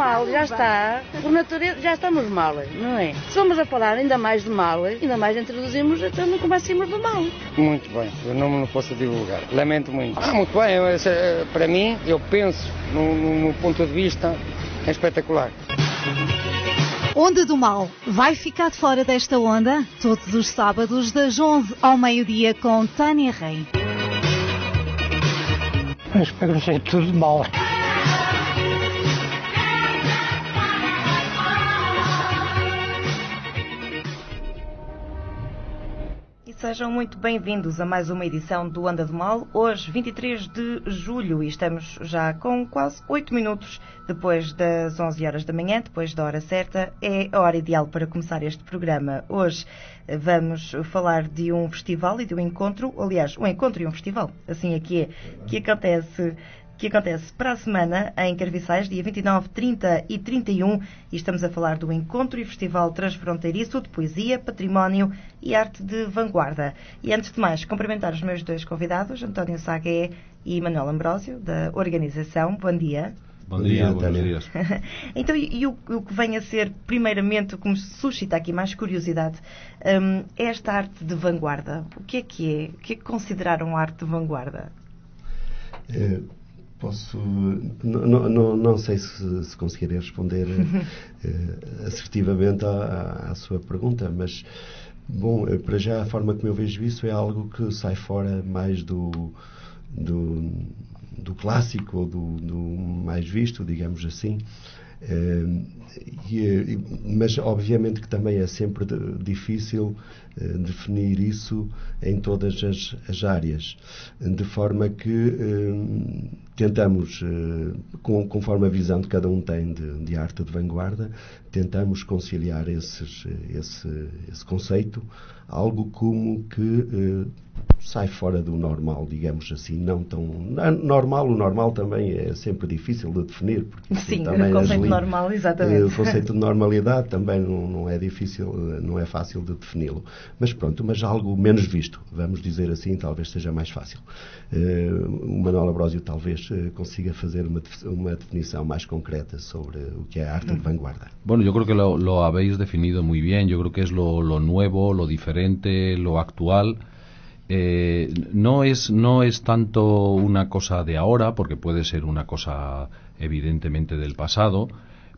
mal, já está. Por natureza, já estamos mal, não é? Se vamos a falar ainda mais de mal, ainda mais introduzimos, então mais começamos do mal. Muito bem, o nome não posso divulgar. Lamento muito. Ah, muito bem, é, para mim, eu penso, no, no ponto de vista, é espetacular. Onda do Mal vai ficar de fora desta onda todos os sábados das 11 ao meio-dia com Tânia Rei. espero que não seja tudo mal. Sejam muito bem-vindos a mais uma edição do Anda de Mal, hoje 23 de julho e estamos já com quase 8 minutos depois das 11 horas da manhã, depois da hora certa, é a hora ideal para começar este programa. Hoje eh, vamos falar de um festival e de um encontro, aliás, um encontro e um festival, assim aqui é, é, que acontece que acontece para a semana em Carviçais, dia 29, 30 e 31. E estamos a falar do Encontro e Festival Transfronteiriço de Poesia, Património e Arte de Vanguarda. E antes de mais, cumprimentar os meus dois convidados, António Sagué e Manuel Ambrósio, da organização. Bom dia. Bom dia, bom dia. então, e o, o, que vem a ser, primeiramente, o que me suscita aqui mais curiosidade, um, é esta arte de vanguarda. O que é que é? O que é que consideraram arte de vanguarda? Eh, Posso. Não, não, não sei se, se conseguirei responder uh, assertivamente à, à, sua pergunta, mas, bom, eh, para já a forma como eu vejo isso é algo que sai fora mais do, do, do clássico ou do, do mais visto, digamos assim. Ehm, e, mas obviamente que também é sempre difícil eh, definir isso em todas as, as áreas, de forma que ehm, tentamos, eh, com, conforme a visão que cada um tem de, de arte de vanguarda, tentamos conciliar esses, esse, esse conceito, algo como que eh, sai fora do normal, digamos assim, não tão normal. O normal também é sempre difícil de definir. Porque, assim Sim, também o conceito de normal, exatamente. Eh, o conceito de normalidade também não, não é difícil, eh, não é fácil de defini-lo. Mas pronto, mas algo menos visto, vamos dizer assim, talvez seja mais fácil. Eh, o Manuel Abrósio talvez eh, consiga fazer uma, uma definição mais concreta sobre o que é a arte hum. de vanguarda. Bom yo creo que lo, lo, habéis definido muy bien. Yo creo que es lo, lo nuevo, lo diferente, lo actual. Eh, no es no es tanto una cosa de ahora, porque puede ser una cosa evidentemente del pasado,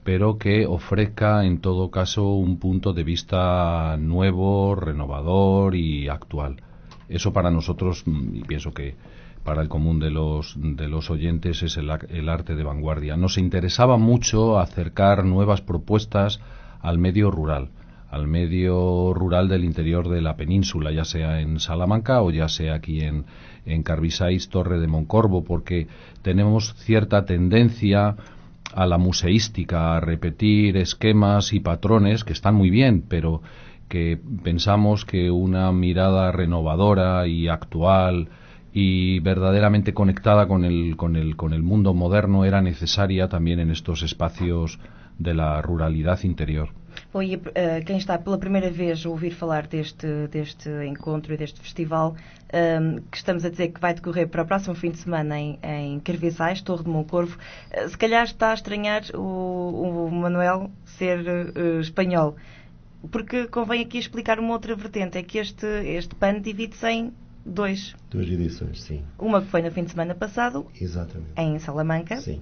pero que ofrezca en todo caso un punto de vista nuevo, renovador y actual. Eso para nosotros, mm, y pienso que para el común de los, de los oyentes es el, arte de vanguardia. Nos interesaba mucho acercar nuevas propuestas al medio rural al medio rural del interior de la península, ya sea en Salamanca o ya sea aquí en, en Torre de Moncorvo, porque tenemos cierta tendencia a la museística, a repetir esquemas y patrones que están muy bien, pero que pensamos que una mirada renovadora y actual y verdaderamente conectada con el, mundo moderno era necesaria también en estos espacios de la ruralidad interior. Bom, eh, quem está pela primera vez a ouvir falar deste, deste encontro e deste festival, ehm, que estamos a dizer que vai decorrer para o próximo fim de semana em, em Torre de Moncorvo, eh, se calhar está a estranhar o, Manuel ser español. Eh, espanhol. Porque convém aqui explicar uma outra vertente, é que este, este pano divide-se em Dois. Duas edições, sim. Uma que foi no fim de semana passado. Exatamente. Em Salamanca. Sim.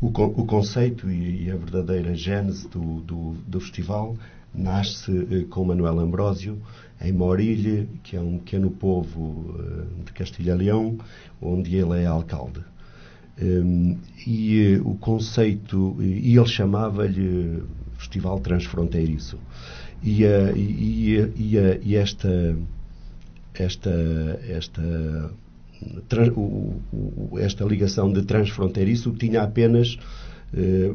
O, o conceito e, a verdadeira gênese do, do, do festival nasce eh, com Manuel Ambrósio em Morilhe, que é um pequeno povo eh, de Castilha Leão, onde ele é alcalde. Ehm, e eh, o conceito, e ele chamava-lhe Festival Transfronteiriço. E, e, e, e esta esta, esta, o, o, esta ligação de transfronteiriço tinha apenas eh,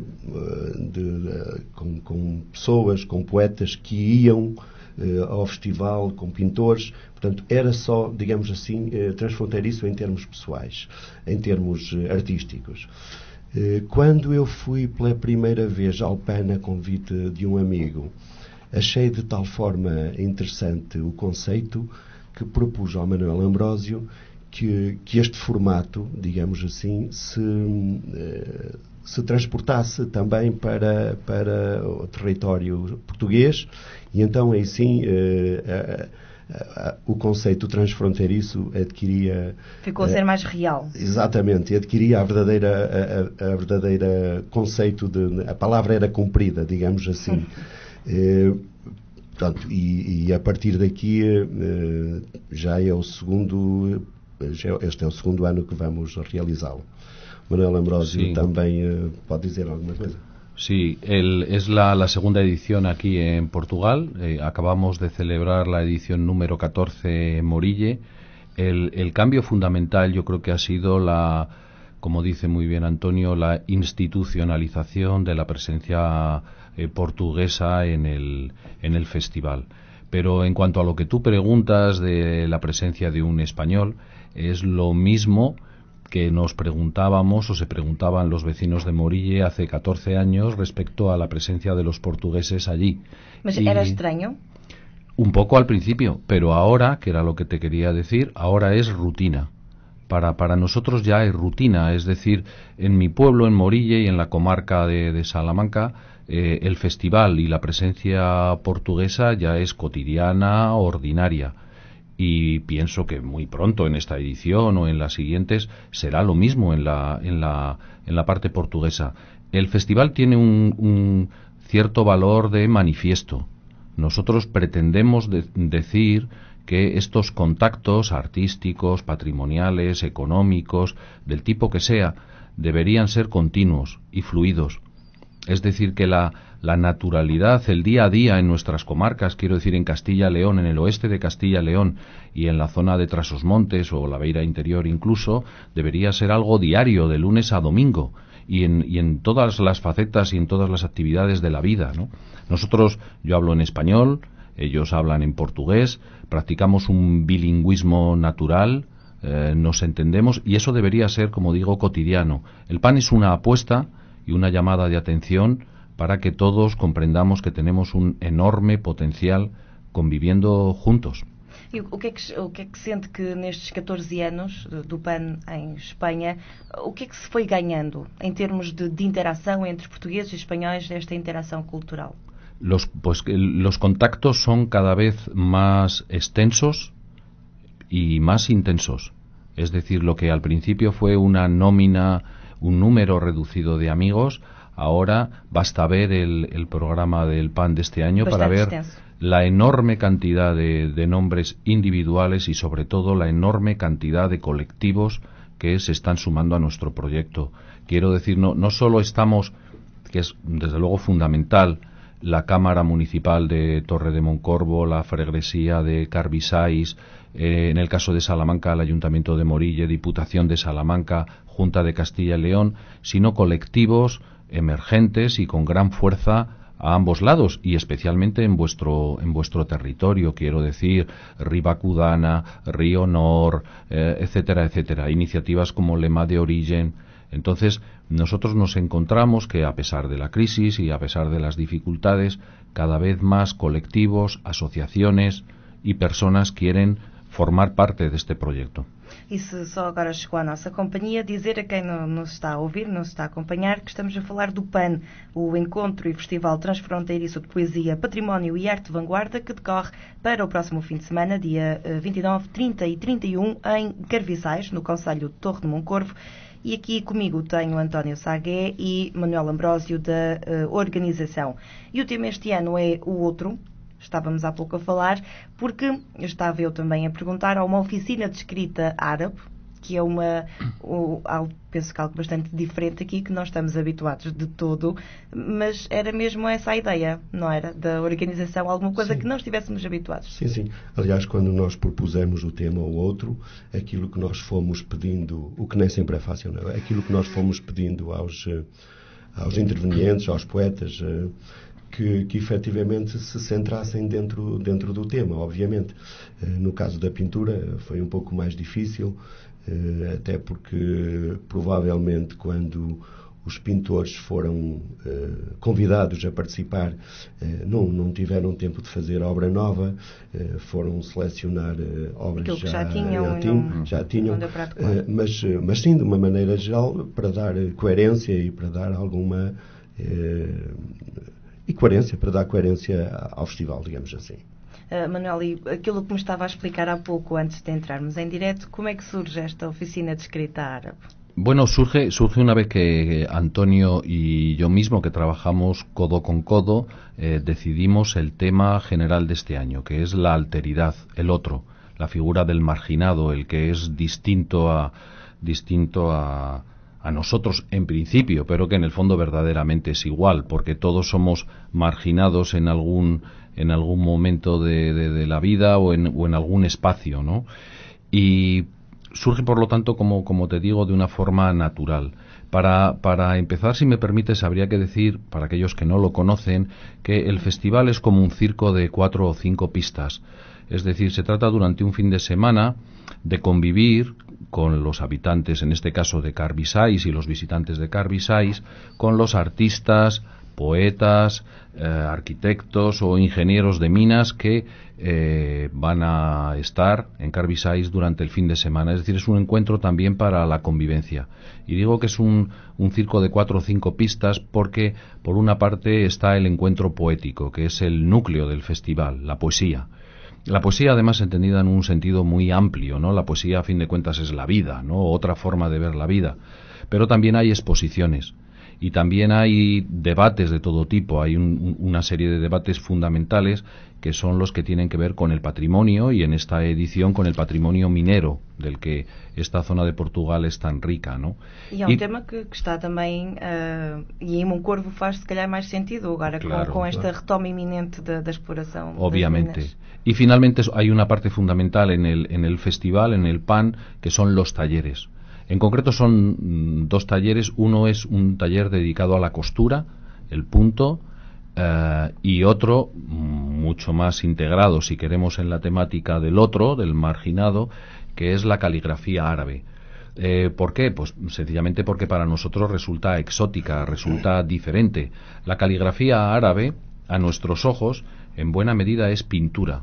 de, com, com, pessoas, com poetas que iam eh, ao festival, com pintores, portanto era só, digamos assim, eh, transfronteiriço em termos pessoais, em termos eh, artísticos. Eh, quando eu fui pela primeira vez ao PAN a convite de um amigo, achei de tal forma interessante o conceito que propus ao Manuel Ambrósio que, que este formato, digamos assim, se, eh, se transportasse também para, para o território português e então aí sim eh, o conceito transfronteiriço adquiria. Ficou a ser eh, mais real. Exatamente, adquiria a verdadeira, a, a verdadeira conceito de. A palavra era cumprida, digamos assim. Y e, e, a partir daqui eh, eh, já é o segundo, eh, este é o segundo año que vamos realizá-lo. Manuel Ambrosio también puede decir alguna cosa. Sí, es la, segunda edición aquí en Portugal. acabamos de celebrar la edición número 14 en Morille. El, el cambio fundamental yo creo que ha sido la, como dice muy bien Antonio, la institucionalización de la presencia eh, portuguesa en el, en el festival. Pero en cuanto a lo que tú preguntas de la presencia de un español, es lo mismo que nos preguntábamos o se preguntaban los vecinos de Morille hace 14 años respecto a la presencia de los portugueses allí. Pues ¿Era extraño? Un poco al principio, pero ahora, que era lo que te quería decir, ahora es rutina. Para, para nosotros ya es rutina, es decir, en mi pueblo, en Morille y en la comarca de Salamanca, eh, el festival y la presencia portuguesa ya es cotidiana, ordinaria. Y pienso que muy pronto en esta edición o en las siguientes será lo mismo en la, en la, en la parte portuguesa. El festival tiene un, cierto valor de manifiesto. Nosotros pretendemos decir que estos contactos artísticos, patrimoniales, económicos, del tipo que sea, deberían ser continuos y fluidos, es decir, que la, la, naturalidad, el día a día en nuestras comarcas, quiero decir en Castilla-León, en el oeste de Castilla-León y en la zona de Montes... o la Beira Interior incluso, debería ser algo diario, de lunes a domingo. Y en, todas las facetas y en todas las actividades de la vida. Nosotros, yo hablo en español, ellos hablan en portugués, practicamos un bilingüismo natural, eh, nos entendemos y eso debería ser, como digo, cotidiano. El pan es una apuesta y una llamada de atención para que todos comprendamos que tenemos un enorme potencial conviviendo juntos. ¿Y e o que, lo que, o que que sente que nestes 14 años eh, do PAN en em España, o que que se fue ganando en em términos de, interacción interação entre portugueses e espanhóis esta interacción cultural? Los, pues, los contactos son cada vez más extensos y más intensos. Es decir, lo que al principio fue una nómina un número reducido de amigos. Ahora basta ver el, programa del PAN de este año para ver la enorme cantidad de, nombres individuales y sobre todo la enorme cantidad de colectivos que se están sumando a nuestro proyecto. Quiero decir, no, no solo estamos, que es desde luego fundamental, la Cámara Municipal de Torre de Moncorvo, la Fregresía de Carbisais, eh, en el caso de Salamanca, el Ayuntamiento de Morille, Diputación de Salamanca, Junta de Castilla y León, sino colectivos emergentes y con gran fuerza a ambos lados y especialmente en vuestro en vuestro territorio quiero decir Ribacudana, Río Nor, eh, etcétera, etcétera, iniciativas como Lema de Origen. Entonces nosotros nos encontramos que a pesar de la crisis y a pesar de las dificultades cada vez más colectivos, asociaciones y personas quieren formar parte deste projeto. Isso só agora chegou à nossa companhia, dizer a quem não nos está a ouvir, não nos está a acompanhar, que estamos a falar do PAN, o Encontro e Festival Transfronteiriço de Poesia, Património e Arte Vanguarda, que decorre para o próximo fim de semana, dia 29, eh, 30 e 31, em Carviçais, no Conselho de Torre de Moncorvo. E aqui comigo tenho António Sagué e Manuel Ambrosio da uh, organização. E o tema este ano é o outro, estávamos há pouco a falar, porque estava eu também a perguntar a uma oficina de escrita árabe, que é uma, algo penso que algo bastante diferente aqui, que não estamos habituados de todo, mas era mesmo essa a ideia, não era? Da organização, alguma coisa sim. que não estivéssemos habituados. Sim, sim. Aliás, quando nós propusemos o tema ou outro, aquilo que nós fomos pedindo, o que nem sempre é fácil, não é? Aquilo que nós fomos pedindo aos, eh, aos intervenientes, aos poetas, eh, que, que efetivamente se centrassem dentro, dentro do tema, obviamente. Eh, no caso da pintura foi um pouco mais difícil, eh, até porque provavelmente quando os pintores foram eh, convidados a participar, não, não tiveram tempo de fazer obra nova, foram selecionar obras que já, já tinham, já, tinham, não, já tinham mas, mas sim, de uma maneira geral, para dar coerência e para dar alguma y e coherencia, para dar coherencia al festival, digamos así. Eh, Manuel, e aquilo que me estaba a explicar há poco antes de entrarmos en em directo, como es que surge esta oficina de escrita árabe? Bueno, surge, surge una vez que eh, Antonio y yo mismo, que trabajamos codo con codo, eh, decidimos el tema general de este año, que es la alteridad, el otro, la figura del marginado, el que es distinto a, distinto a, a nosotros en principio, pero que en el fondo verdaderamente es igual, porque todos somos marginados en algún, en algún momento de, la vida o en, o en, algún espacio, ¿no? Y surge, por lo tanto, como, como te digo, de una forma natural. Para, para, empezar, si me permites, habría que decir, para aquellos que no lo conocen, que el festival es como un circo de cuatro o cinco pistas. Es decir, se trata durante un fin de semana de convivir con los habitantes, en este caso de Carbisais y los visitantes de Carbisais, con los artistas, poetas, eh, arquitectos o ingenieros de minas que eh, van a estar en Carbisais durante el fin de semana. Es decir, es un encuentro también para la convivencia. Y digo que es un circo de cuatro o cinco pistas porque, por una parte, está el encuentro poético, que es el núcleo del festival, la poesía la poesía, además, entendida en un sentido muy amplio, ¿no? La poesía, a fin de cuentas, es la vida, ¿no? Otra forma de ver la vida. Pero también hay exposiciones y también hay debates de todo tipo. Hay una serie de debates fundamentales que son los que tienen que ver con el patrimonio y en esta edición con el patrimonio minero del que esta zona de Portugal es tan rica, ¿no? Y un tema que, está también, eh, y e Moncorvo faz se calhar sentido con esta retoma inminente de da Obviamente. y finalmente hay una parte fundamental en el, en el festival, en el PAN, que son los talleres. En concreto son mm, dos talleres. Uno es un taller dedicado a la costura, el punto, eh, y otro mm, mucho más integrado, si queremos, en la temática del otro, del marginado, que es la caligrafía árabe. Eh, ¿Por qué? Pues sencillamente porque para nosotros resulta exótica, resulta diferente. La caligrafía árabe, a nuestros ojos, en buena medida es pintura.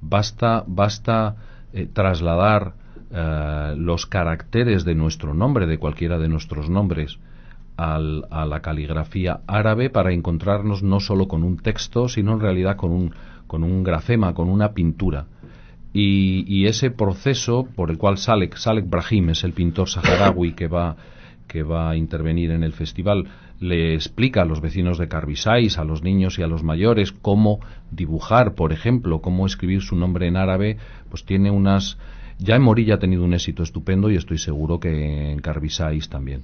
Basta, basta eh, trasladar eh, los caracteres de nuestro nombre, de cualquiera de nuestros nombres, a la caligrafía árabe para encontrarnos no solo con un texto, sino en realidad con un, con un grafema, con una pintura. Y, ese proceso por el cual Salek, Salek Brahim es el pintor saharaui que va, que va a intervenir en el festival, le explica a los vecinos de Carbisais, a los niños y a los mayores, cómo dibujar, por ejemplo, cómo escribir su nombre en árabe, pues tiene unas Ya en Morilla ha tenido un éxito estupendo y estoy seguro que en Carbisais también.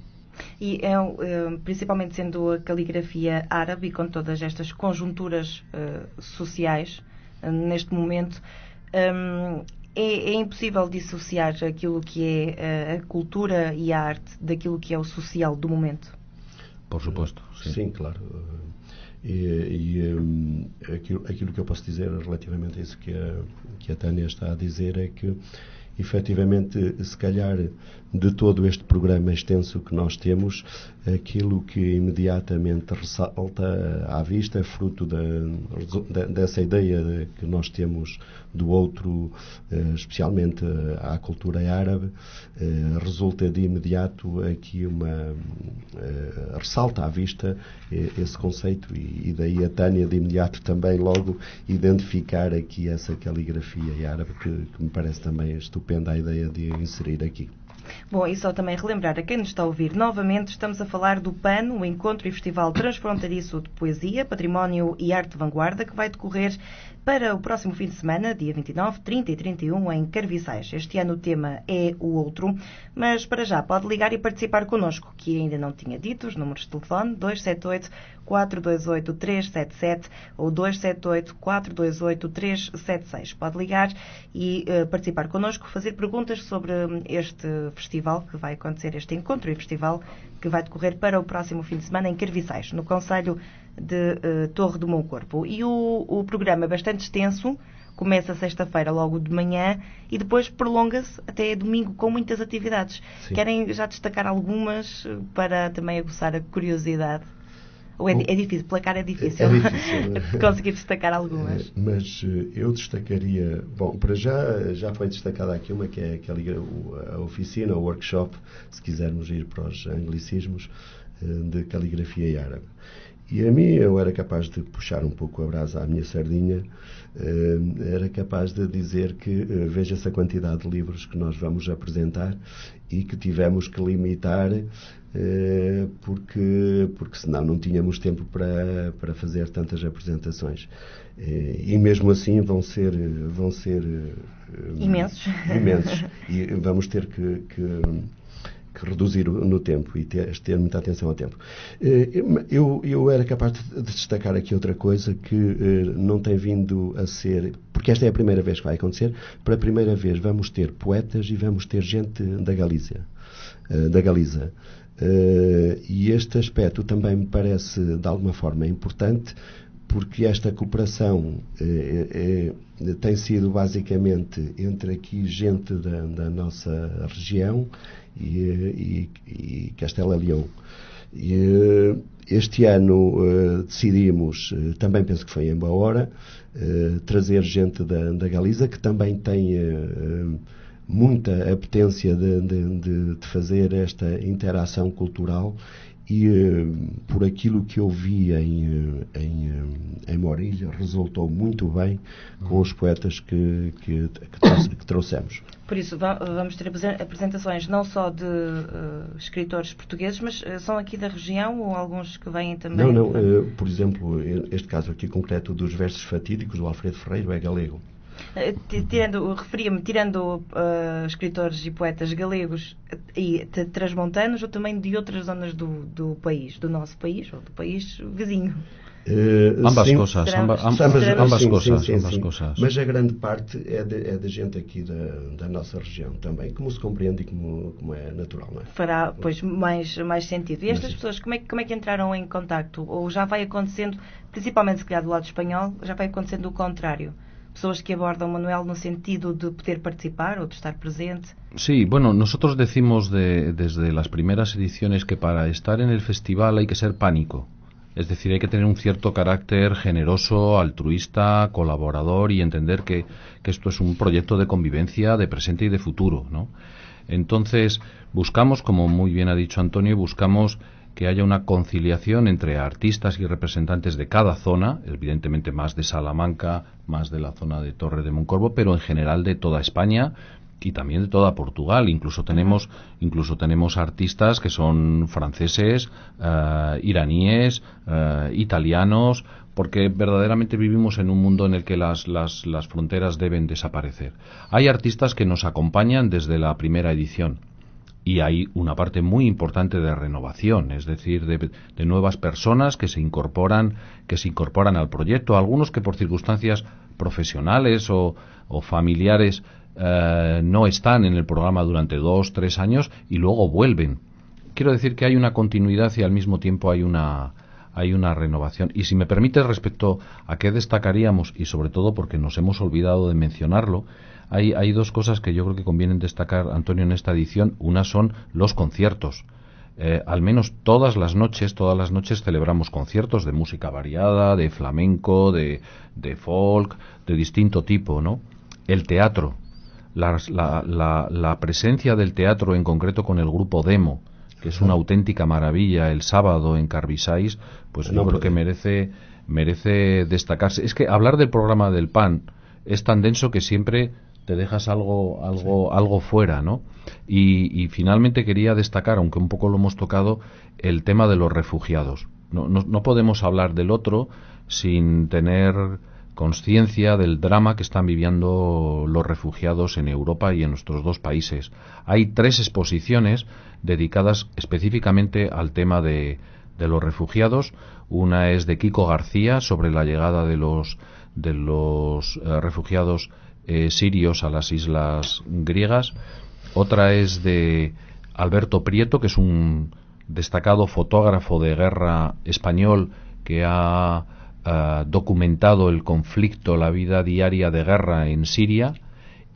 e eh, é, eh, principalmente sendo a caligrafia árabe e com todas estas conjunturas uh, sociais uh, neste momento um, é, é, impossível dissociar aquilo que é a cultura e a arte daquilo que é o social do momento. Por suposto. Sim, sim claro. E, e um, aquilo, aquilo, que eu posso dizer relativamente a isso que a, que a Tânia está a dizer é que efetivamente, se calhar, de todo este programa extenso que nós temos, aquilo que imediatamente ressalta à vista, fruto da, dessa ideia que nós temos do outro, eh, especialmente à cultura árabe, eh, resulta de imediato aqui uma. Eh, ressalta à vista esse conceito e, e daí a Tânia de imediato também logo identificar aqui essa caligrafia árabe que, que me parece também estupenda a ideia de inserir aqui. Bom, e só também relembrar a quem nos está a ouvir novamente, estamos a falar do PAN, o Encontro e Festival Transfronteiriço de Poesia, Património e Arte Vanguarda, que vai decorrer para o próximo fim de semana, dia 29, 30 e 31, em Carviçais. Este ano o tema é o outro, mas para já pode ligar e participar connosco, que ainda não tinha dito os números de telefone 278 428 377 ou 278 428 376. Pode ligar e uh, participar connosco, fazer perguntas sobre hum, este festival que vai acontecer, este encontro e festival que vai decorrer para o próximo fim de semana em Carviçais, no Conselho de uh, Torre do Meu Corpo. E o, o programa é bastante extenso, começa sexta-feira logo de manhã e depois prolonga-se até domingo com muitas atividades. Sim. Querem já destacar algumas eh, para também aguçar a curiosidade? Ou é, é difícil? Placar é difícil. É, difícil. É conseguir destacar algumas. Eh, mas eu destacaria. Bom, para já já foi destacada aqui uma que é aquela, a oficina, o workshop, se quisermos ir para os anglicismos, de caligrafia árabe. E a mim, eu era capaz de puxar um pouco a brasa à minha sardinha, eh, era capaz de dizer que eh, veja-se a quantidade de livros que nós vamos apresentar e que tivemos que limitar eh, porque, porque senão não tínhamos tempo para, para fazer tantas apresentações. E mesmo assim vão ser, vão ser imensos. imensos. E vamos ter que, que que reduzir no tempo e ter, ter muita atenção ao tempo. Eh, eu, eu era capaz de destacar aqui outra coisa que eh, não tem vindo a ser, porque esta é a primeira vez que vai acontecer, Para a primeira vez vamos ter poetas e vamos ter gente da Galícia. Eh, da Galiza. e este aspecto também me parece, de alguma forma, importante, porque esta cooperação tem sido basicamente entre aqui gente da, da nossa região e, e, e Castela Leão. Eh, este ano eh, decidimos, eh, também penso que foi em boa hora, trazer gente da, da Galiza que também tem muita apetência de, de, de, fazer esta interação cultural e eh, por aquilo que eu via em, eh, em, eh, em Morilha, resultou muito bem com os poetas que, que, que trouxemos. Por isso, vamos ter apresentações não só de uh, escritores portugueses, mas uh, são aqui da região ou alguns que vêm também? Não, não. Uh, por exemplo, este caso aqui concreto dos versos fatídicos do Alfredo Ferreiro é galego. Eh, tirando, referia-me, tirando uh, escritores e poetas galegos eh, e transmontanos ou também de outras zonas do, do país, do nosso país ou do país vizinho? Uh, ambas, sim, coisas, ambas, ambas, ambas sim, coisas, sim, ambas coisas. Mas a grande parte é de, é gente aqui da, da, nossa região também, como se compreende e como, como é natural, é? Fará, pois, mais, mais sentido. E estas Mas, pessoas, como é, como é que entraram em contacto? Ou já vai acontecendo, principalmente se calhar do lado espanhol, já vai acontecendo o contrário? personas que abordan Manuel el sentido de poder participar o de estar presente? Sí, bueno, nosotros decimos desde las primeras ediciones que para estar en el festival hay que ser pánico. Es decir, hay que tener un cierto carácter generoso, altruista, colaborador y entender que, que esto es un proyecto de convivencia de presente y de futuro, ¿no? Entonces, buscamos, como muy bien ha dicho Antonio, buscamos que haya una conciliación entre artistas y representantes de cada zona, evidentemente más de Salamanca, más de la zona de Torre de Moncorvo, pero en general de toda España, y también de toda Portugal. Incluso tenemos, incluso tenemos artistas que son franceses, eh, iraníes, eh, italianos, porque verdaderamente vivimos en un mundo en el que las, las, las fronteras deben desaparecer. Hay artistas que nos acompañan desde la primera edición y hay una parte muy importante de renovación, es decir, de, nuevas personas que se incorporan, que se incorporan al proyecto, algunos que por circunstancias profesionales o, familiares eh, no están en el programa durante dos, tres años y luego vuelven. Quiero decir que hay una continuidad y al mismo tiempo hay una hay una renovación. Y si me permite, respecto a qué destacaríamos, y sobre todo porque nos hemos olvidado de mencionarlo, hay, dos cosas que yo creo que convienen destacar, Antonio, en esta edición. Una son los conciertos. Eh, al menos todas las noches, todas las noches celebramos conciertos de música variada, de flamenco, de, folk, de distinto tipo, ¿no? El teatro, la, presencia del teatro en concreto con el grupo Demo, que es una auténtica maravilla el sábado en carbisáis pues yo creo pues que merece, merece destacarse. Es que hablar del programa del PAN es tan denso que siempre te dejas algo, algo, algo fuera, ¿no? Y, finalmente quería destacar, aunque un poco lo hemos tocado, el tema de los refugiados. no, no podemos hablar del otro sin tener conciencia del drama que están viviendo los refugiados en Europa y en nuestros dos países. Hay tres exposiciones dedicadas específicamente al tema de, los refugiados. Una es de Kiko García sobre la llegada de los, de los eh, refugiados eh, sirios a las islas griegas. Otra es de Alberto Prieto, que es un destacado fotógrafo de guerra español que ha documentado el conflicto, la vida diaria de guerra en Siria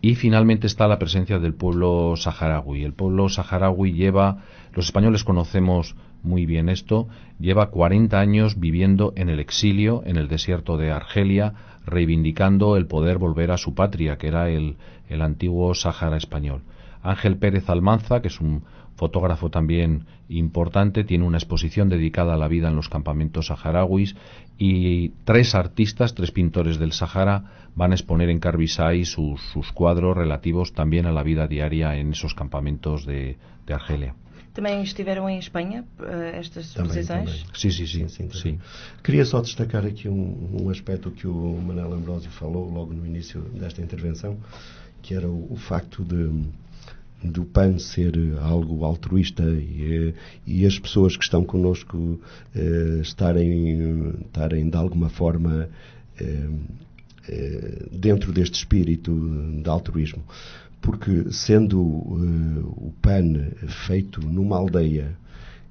y finalmente está la presencia del pueblo saharaui. El pueblo saharaui lleva, los españoles conocemos muy bien esto, lleva 40 años viviendo en el exilio, en el desierto de Argelia, reivindicando el poder volver a su patria, que era el, el antiguo Sahara español. Ángel Pérez Almanza, que es un fotógrafo también importante, tiene una exposición dedicada a la vida en los campamentos saharauis y tres artistas, tres pintores del Sahara, van a exponer en Carbisay sus, sus cuadros relativos también a la vida diaria en esos campamentos de, Argelia. ¿También estiveram en em España eh, estas exposiciones? Sí, sí, sí. Quería sim, só destacar aquí un um, um aspecto que Manuel Ambrosio falou logo no início desta intervención, que era el o facto de do PAN ser eh, algo altruísta e, eh, e as pessoas que estão connosco eh, estarem, estarem de alguma forma eh, eh dentro deste espírito de altruísmo. Porque, sendo o PAN feito numa aldeia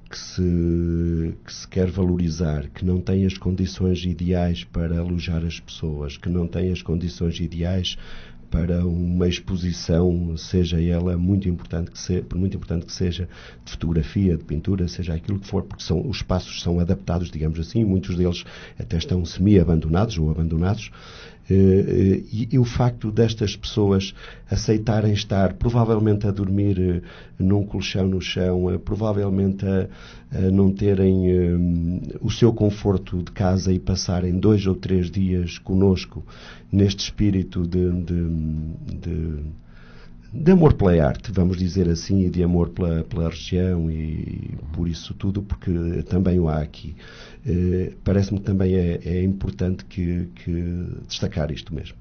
que se, que se quer valorizar, que não tem as condições ideais para alojar as pessoas, que não tem as condições ideais para uma exposição, seja ela muito importante que seja, por muito importante que seja, de fotografia, de pintura, seja aquilo que for, porque são, os espaços são adaptados, digamos assim, muitos deles até estão semi-abandonados ou abandonados, eh, eh, e, e, o facto destas pessoas aceitarem estar provavelmente a dormir eh, num colchão no chão, provavelmente a, a não terem um, o seu conforto de casa e passarem dois ou três dias conosco neste espírito de, de, de de amor pela arte, vamos dizer assim, e de amor pela, pela região e por isso tudo, porque também o há aqui. Eh, Parece-me que também é, é importante que, que destacar isto mesmo.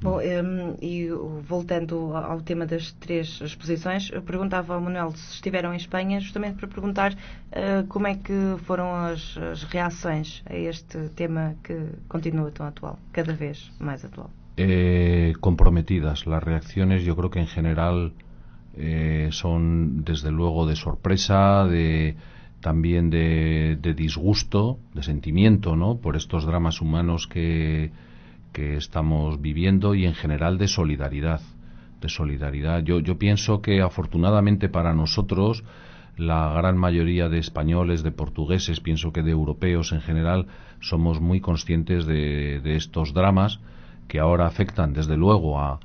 Bom, ehm, e voltando ao tema das três exposições, eu perguntava ao Manuel se estiveram em Espanha, justamente para perguntar uh, como é que foram as, as reações a este tema que continua tão atual, cada vez mais atual. Eh, comprometidas. Las reacciones yo creo que en general eh, son desde luego de sorpresa, de también de, disgusto, de sentimiento, ¿no? Por estos dramas humanos que, que estamos viviendo y en general de solidaridad, de solidaridad. Yo, pienso que afortunadamente para nosotros la gran mayoría de españoles, de portugueses, pienso que de europeos en general, somos muy conscientes de estos dramas que ahora afectan desde luego a,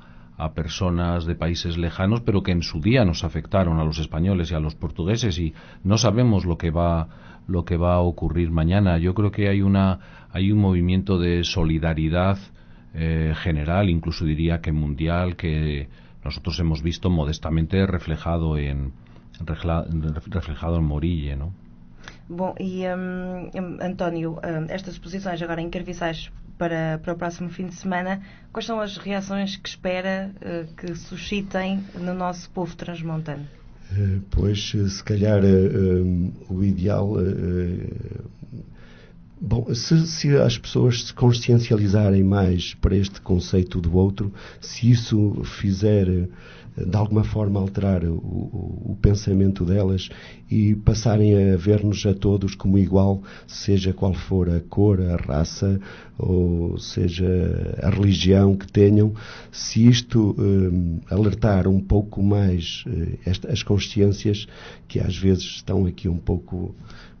personas de países lejanos, pero que en su día nos afectaron a los españoles y a los portugueses y no sabemos lo que va lo que va a ocurrir mañana. Yo creo que hay una hay un movimiento de solidaridad eh, general, incluso diría que mundial, que nosotros hemos visto modestamente reflejado en reflejado en Morille, ¿no? Bom, e um, hum, António, um, estas exposições agora em Carviçais para, para o próximo fim de semana, quais são as reações que espera uh, que suscitem no nosso povo transmontano? Eh, pois, se calhar eh, hum, o ideal. Bom, se, se, as pessoas se consciencializarem mais para este conceito do outro, se isso fizer de alguma forma alterar o, o, o pensamento delas e passarem a ver-nos a todos como igual, seja qual for a cor, a raça ou seja a religião que tenham, se isto hum, alertar um pouco mais eh, esta, as consciências que às vezes estão aqui um pouco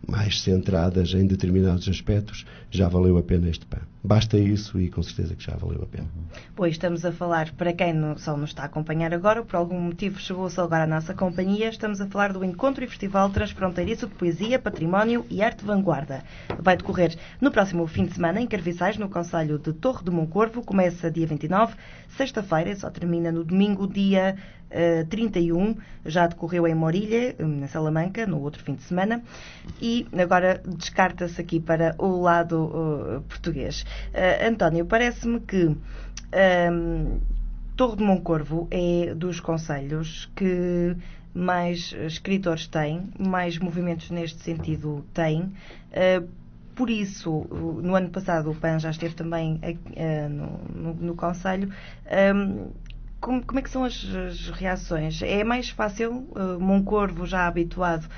mais centradas em determinados aspectos, já valeu a pena este pão. Basta isso e com certeza que já valeu a pena. Pois estamos a falar, para quem só nos está a acompanhar agora, por algum motivo chegou-se agora à nossa companhia, estamos a falar do Encontro e Festival Transfronteiriço de Poesia, Património e Arte Vanguarda. Vai decorrer no próximo fim de semana em Carviçais, no Conselho de Torre de Moncorvo, começa dia 29, sexta-feira só termina no domingo, dia Uh, eh, 31, já decorreu em Morilha, hum, na Salamanca, no outro fim de semana, e agora descarta-se aqui para o lado uh, português. Uh, António, parece-me que um, ehm, Torre de Moncorvo é dos conselhos que mais escritores têm, mais movimentos neste sentido têm. Uh, por isso, no ano passado, o PAN já esteve também uh, no, no, no Conselho. Um, ehm, como, como, é que são as, as reações? É mais fácil, uh, Moncorvo já habituado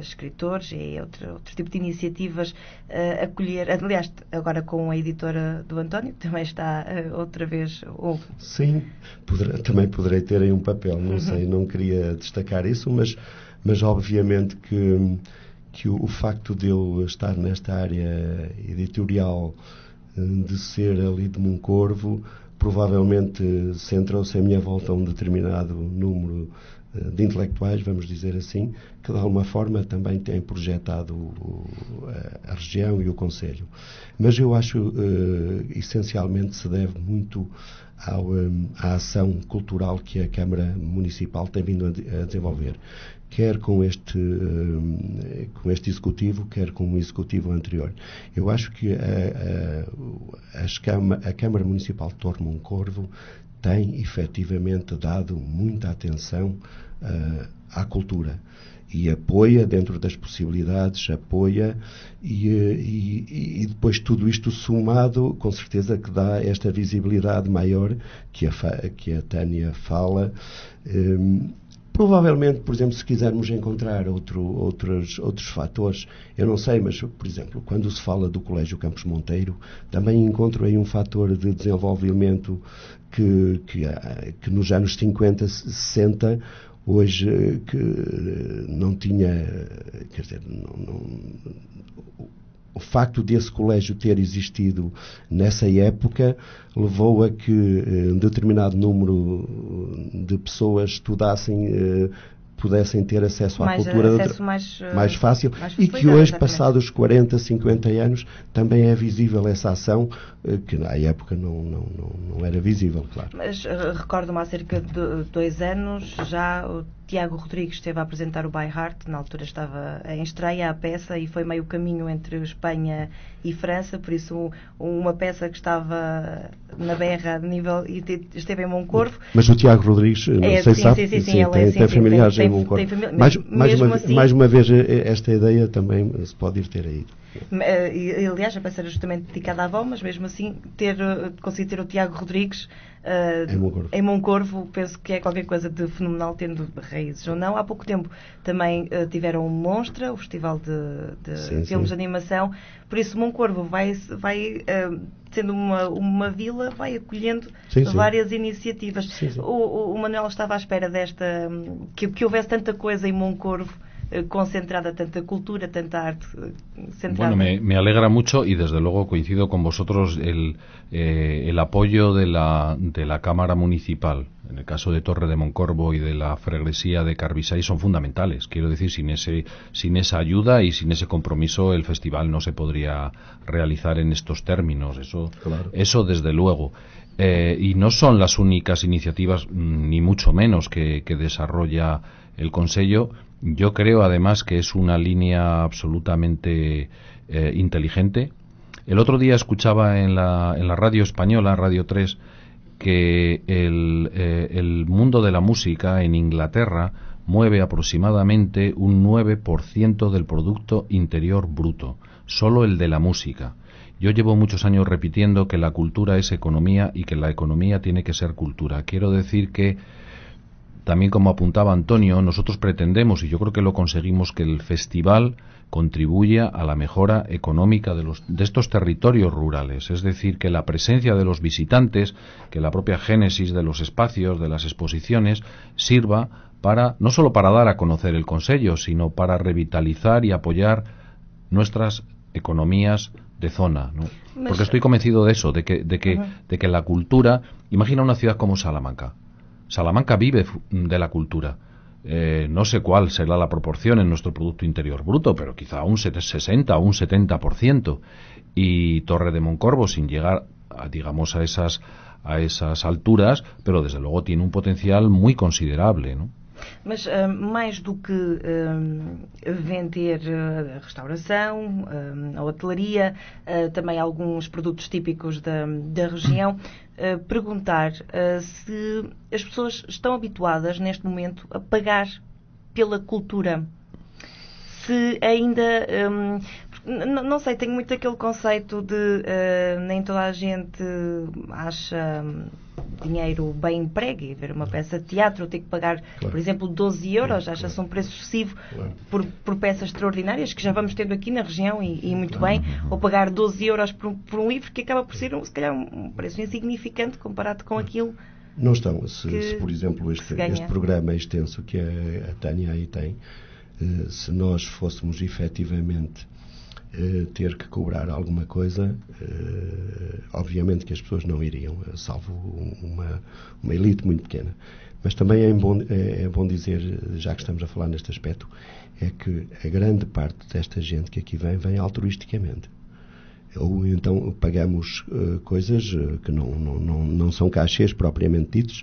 escritores e outro, outro tipo de iniciativas a acolher, aliás, agora com a editora do António, também está outra vez ou Sim, poderá, também poderei ter aí um papel, não uhum. sei, não queria destacar isso, mas, mas obviamente que, que o, o facto de eu estar nesta área editorial eh, de ser ali de Moncorvo, provavelmente centrou-se à minha volta um determinado número eh, de intelectuais, vamos dizer assim, que de alguma forma também tem projetado a, região e o Conselho. Mas eu acho eh, essencialmente se deve muito ao, eh, à ação cultural que a Câmara Municipal tem vindo a desenvolver quer com este, eh, com este executivo, quer com o executivo anterior. Eu acho que a, a, Câmara, a Câmara Municipal de Torno um Corvo tem efetivamente dado muita atenção uh, à cultura e apoia dentro das possibilidades, apoia e, e, e, depois tudo isto somado, com certeza que dá esta visibilidade maior que a, que a Tânia fala. Um, Provavelmente, por exemplo, se quisermos encontrar outro, outros, outros fatores, eu não sei, mas, por exemplo, quando se fala do Colégio Campos Monteiro, também encontro aí um fator de desenvolvimento que, que, que nos anos 50, 60, hoje eh, que eh, não tinha, quer dizer, não, não, o facto desse colégio ter existido nessa época levou a que eh, um determinado número de pessoas estudassem pudessem ter acesso à mais uh, cultura acesso mais, uh, mais fácil mais e que hoje, passados 40, 50 anos, também é visível essa ação, eh, que na época não, não, não, não era visível, claro. Mas eh, recordo-me há cerca de dois anos já Tiago Rodrigues esteve a apresentar o By Heart, na altura estava em estreia a peça e foi meio caminho entre Espanha e França, por isso uma peça que estava na berra de nível e esteve em Moncorvo. Mas o Tiago Rodrigues, não é, sei se sabe, sim, sim, sim, é tem, é, sim, tem familiares tem, em Moncorvo. Tem, mais, mais, uma, assim, mais uma vez, eh, esta ideia também se pode ir ter aí. Eh, aliás, a peça era justamente dedicada à avó, mas mesmo assim, ter, eh, conseguir ter o Tiago Rodrigues uh, em, Moncorvo. penso que é qualquer coisa de fenomenal, tendo raízes ou não. Há pouco tempo também uh, tiveram o Monstra, o Festival de, de sim, Filmes sim. de Animação, por isso Moncorvo vai, vai uh, sendo uma, uma vila, vai acolhendo sim, várias iniciativas. O, o, Manuel estava à espera desta hum, que, que houvesse tanta coisa em Moncorvo Eh, concentrada tanta cultura, tanta arte. Eh, bueno, me, alegra mucho y desde luego coincido con vosotros el, eh, el apoyo de la, de la Cámara Municipal en el caso de Torre de Moncorvo y de la fregresía de Carvisay son fundamentales. Quiero decir, sin, ese, sin esa ayuda y sin ese compromiso el festival no se podría realizar en estos términos. Eso, eso desde luego. y no son las únicas iniciativas, mm, ni mucho menos, que, que desarrolla el Consejo yo creo además que es una línea absolutamente eh, inteligente. El otro día escuchaba en la, en la radio española, Radio 3, que el, eh, el mundo de la música en Inglaterra mueve aproximadamente un 9% del Producto Interior Bruto, solo el de la música. Yo llevo muchos años repitiendo que la cultura es economía y que la economía tiene que ser cultura. Quiero decir que también, como apuntaba Antonio, nosotros pretendemos, y yo creo que lo conseguimos, que el festival contribuya a la mejora económica de, estos territorios rurales. Es decir, que la presencia de los visitantes, que la propia génesis de los espacios, de las exposiciones, sirva para, no solo para dar a conocer el Consejo, sino para revitalizar y apoyar nuestras economías de zona. Porque estoy convencido de eso, de que la cultura. Imagina una ciudad como Salamanca Salamanca vive de la cultura. Eh, no sé cuál será la proporción en nuestro Producto Interior Bruto, pero quizá un 60 o un 70%. Y Torre de Moncorvo, sin llegar, a, digamos, a esas, a esas alturas, pero desde luego tiene un potencial muy considerable, ¿no? Mas eh, mais do que eh, vender eh, a restauração, a hotelaria, também alguns produtos típicos da, da região, perguntar se as pessoas estão habituadas neste momento a pagar pela cultura. Se ainda não sei, tenho muito aquele conceito de uh, nem toda a gente acha dinheiro bem emprego e ver uma peça de teatro, eu tenho que pagar, claro. por exemplo, 12 euros, claro. acha-se um preço excessivo claro. por, por, peças extraordinárias que já vamos tendo aqui na região e, e muito bem, ou pagar 12 euros por, por, um livro que acaba por ser, um, se calhar, um preço insignificante comparado com aquilo. Não estão. Se, que, se por exemplo, este, este, programa extenso que a, a Tânia aí tem, eh, se nós fôssemos efetivamente eh, ter que cobrar alguma coisa, eh, obviamente que as pessoas não iriam, eh, salvo uma, uma elite muito pequena. Mas também é bom, é, é bom dizer, já que estamos a falar neste aspecto, é que a grande parte desta gente que aqui vem, vem altruisticamente ou então pagamos uh, coisas eh, que não, não, não, não são cachês propriamente ditos,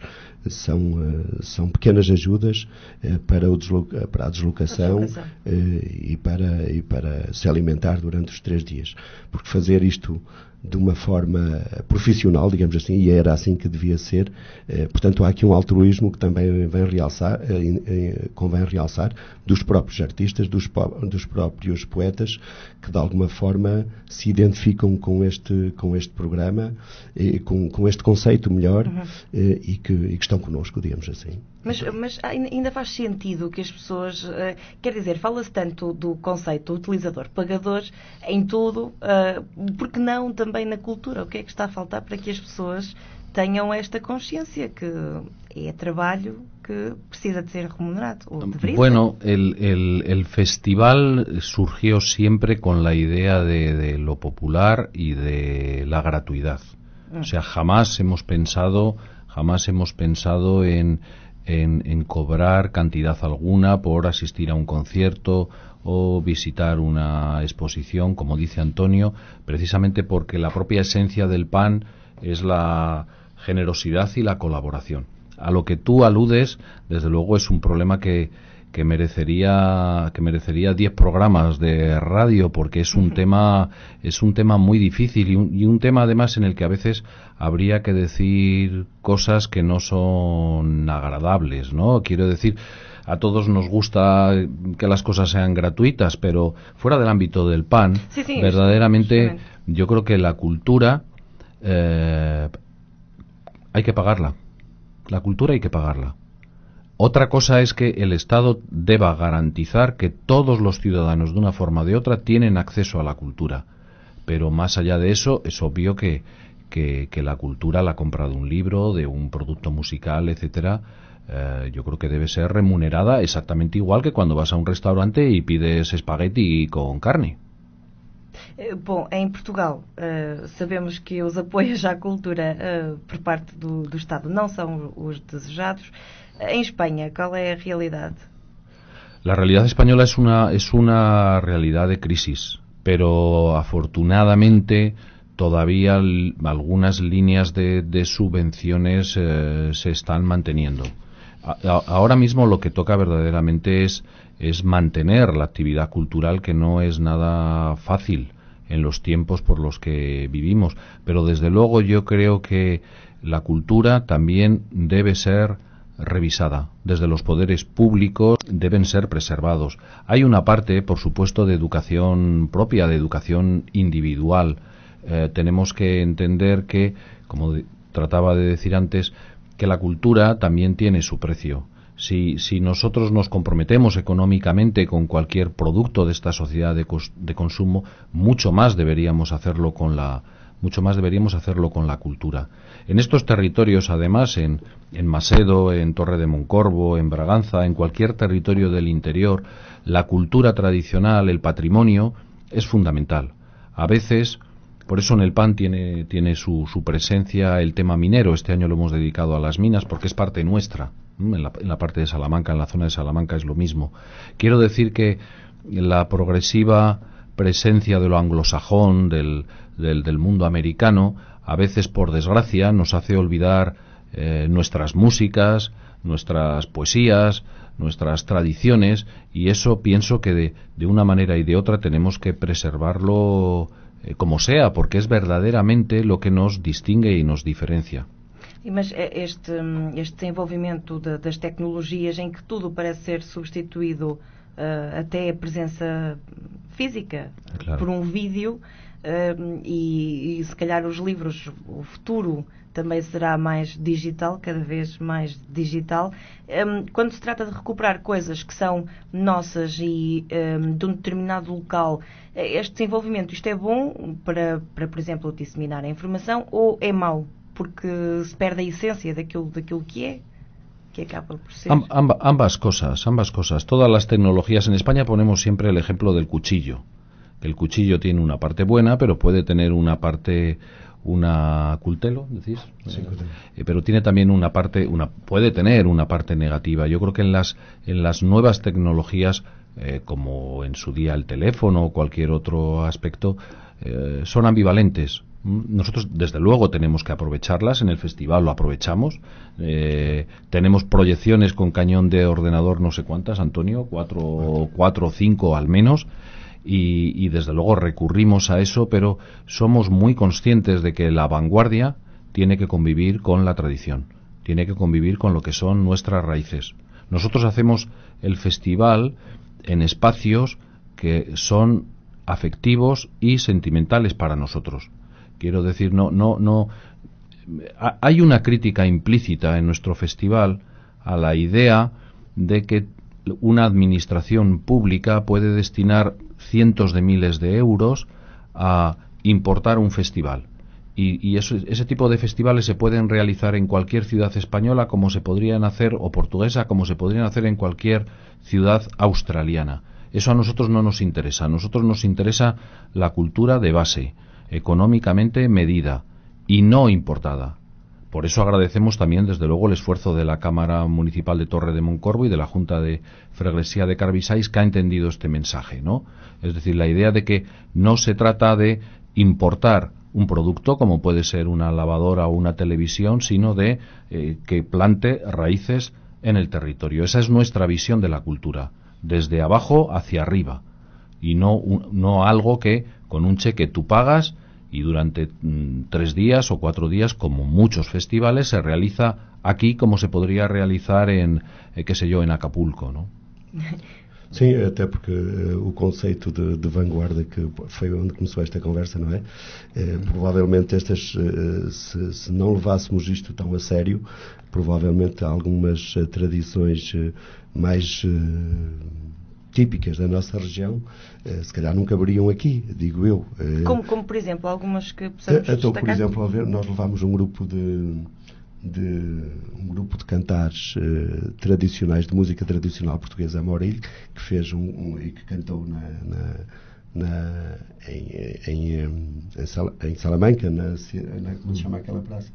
são, uh, são pequenas ajudas uh, para, o desloca para a deslocação, a deslocação. e, para, e para se alimentar durante os três dias. Porque fazer isto de uma forma profissional, digamos assim, e era assim que devia ser. Eh, portanto, há aqui um altruísmo que também vem realçar, eh, eh, convém realçar, dos próprios artistas, dos, dos próprios poetas, que de alguma forma se identificam com este, com este programa, com, com este conceito melhor, uhum. e, que, e que estão connosco, digamos assim. Mas, mas, ainda faz sentido que as pessoas. Eh, quer dizer, fala-se tanto do conceito utilizador-pagador em tudo, eh, porque não também na cultura? O que é que está a faltar para que as pessoas tenham esta consciência que é trabalho que precisa de ser remunerado? Ou deveria bueno, el, el, el, festival surgió siempre con la idea de, de lo popular y de la gratuidad. O mm. sea, jamás hemos pensado, jamás hemos pensado en en, cobrar cantidad alguna por asistir a un concierto o visitar una exposición, como dice Antonio, precisamente porque la propia esencia del pan es la generosidad y la colaboración. A lo que tú aludes, desde luego, es un problema que, que merecería que merecería 10 programas de radio porque es un tema es un tema muy difícil y un, tema además en el que a veces habría que decir cosas que no son agradables, ¿no? Quiero decir, a todos nos gusta que las cosas sean gratuitas, pero fuera del ámbito del pan, verdaderamente yo creo que la cultura eh, hay que pagarla. La cultura hay que pagarla. Otra cosa es que el Estado deba garantizar que todos los ciudadanos, de una forma o de otra, tienen acceso a la cultura. Pero más allá de eso, es obvio que, que, la cultura, la compra de un libro, de un producto musical, etcétera, eh, yo creo que debe ser remunerada exactamente igual que cuando vas a un restaurante y pides espagueti con carne. Eh, bueno, en em Portugal eh, sabemos que os a la cultura por parte del Estado no son los desejados. En España, ¿cuál es la realidad? La realidad española es una, es una realidad de crisis, pero afortunadamente todavía algunas líneas de, subvenciones eh, se están manteniendo. ahora mismo lo que toca verdaderamente es, es mantener la actividad cultural, que no es nada fácil en los tiempos por los que vivimos. Pero desde luego yo creo que la cultura también debe ser revisada. Desde los poderes públicos deben ser preservados. Hay una parte, por supuesto, de educación propia, de educación individual. Eh, tenemos que entender que, como trataba de decir antes, que la cultura también tiene su precio. Si, nosotros nos comprometemos económicamente con cualquier producto de esta sociedad de, de consumo, mucho más deberíamos hacerlo con la mucho más deberíamos hacerlo con la cultura. En estos territorios, además, en, Macedo, en Torre de Moncorvo, en Braganza, en cualquier territorio del interior, la cultura tradicional, el patrimonio, es fundamental. A veces, por eso en el PAN tiene, tiene su, presencia el tema minero. Este año lo hemos dedicado a las minas porque es parte nuestra. En la, en la parte de Salamanca, en la zona de Salamanca es lo mismo. Quiero decir que la progresiva presencia de lo anglosajón, del, mundo americano, a veces, por desgracia, nos hace olvidar eh, nuestras músicas, nuestras poesías, nuestras tradiciones, y eso pienso que de, una manera y de otra tenemos que preservarlo eh, como sea, porque es verdaderamente lo que nos distingue y nos diferencia. mas eh, este, este desenvolvimento de, las tecnologías en em que todo parece ser sustituido uh, até a presença física claro. por um vídeo uh, e, e, se calhar os livros, o futuro também será mais digital, cada vez mais digital. Um, eh, quando se trata de recuperar coisas que são nossas e um, de um determinado local, este desenvolvimento, isto é bom para, para por exemplo, disseminar a informação ou é mau? Porque se perde a essência daquilo, daquilo que é? Pues, ambas cosas, ambas cosas. Todas las tecnologías en España ponemos siempre el ejemplo del cuchillo. El cuchillo tiene una parte buena, pero puede tener una parte una cultelo, decís, eh, pero tiene también una parte, una puede tener una parte negativa. Yo creo que en las en las nuevas tecnologías, eh, como en su día el teléfono o cualquier otro aspecto, eh, son ambivalentes. Nosotros, desde luego, tenemos que aprovecharlas. En el festival lo aprovechamos. Eh, tenemos proyecciones con cañón de ordenador, no sé cuántas, Antonio, cuatro, cuatro o cinco al menos. y, desde luego recurrimos a eso, pero somos muy conscientes de que la vanguardia tiene que convivir con la tradición, tiene que convivir con lo que son nuestras raíces. Nosotros hacemos el festival en espacios que son afectivos y sentimentales para nosotros. Quiero decir, no, no, no. Hay una crítica implícita en nuestro festival a la idea de que una administración pública puede destinar cientos de miles de euros a importar un festival. Y, ese tipo de festivales se pueden realizar en cualquier ciudad española, como se podrían hacer, o portuguesa, como se podrían hacer en cualquier ciudad australiana. Eso a nosotros no nos interesa. A nosotros nos interesa la cultura de base económicamente medida y no importada. Por eso agradecemos también, desde luego, el esfuerzo de la Cámara Municipal de Torre de Moncorvo y de la Junta de Freguesía de Carbisais que ha entendido este mensaje, ¿no? Es decir, la idea de que no se trata de importar un producto como puede ser una lavadora o una televisión, sino de eh, que plante raíces en el territorio. Esa es nuestra visión de la cultura, desde abajo hacia arriba. y no, no algo que con un cheque tú pagas y durante mm, tres días o cuatro días, como muchos festivales, se realiza aquí como se podría realizar en, eh, qué sé yo, en Acapulco, ¿no? Sim, até porque uh, o conceito de, de, vanguarda, que foi onde começou esta conversa, não é? Uh, provavelmente estas, uh, se, se, não levássemos isto tão a sério, provavelmente algumas tradições mais típicas da nossa região, eh, se calhar nunca caberiam aqui, digo eu. Eh, como, como por exemplo, algumas que possamos eh, então, destacar? Por exemplo, nós levámos um grupo de, de um grupo de cantares uh, tradicionais, de música tradicional portuguesa Amorilho, que fez um, um, e que cantou na, na, na em, em, em, Salamanca, na, na como se chama aquela praça?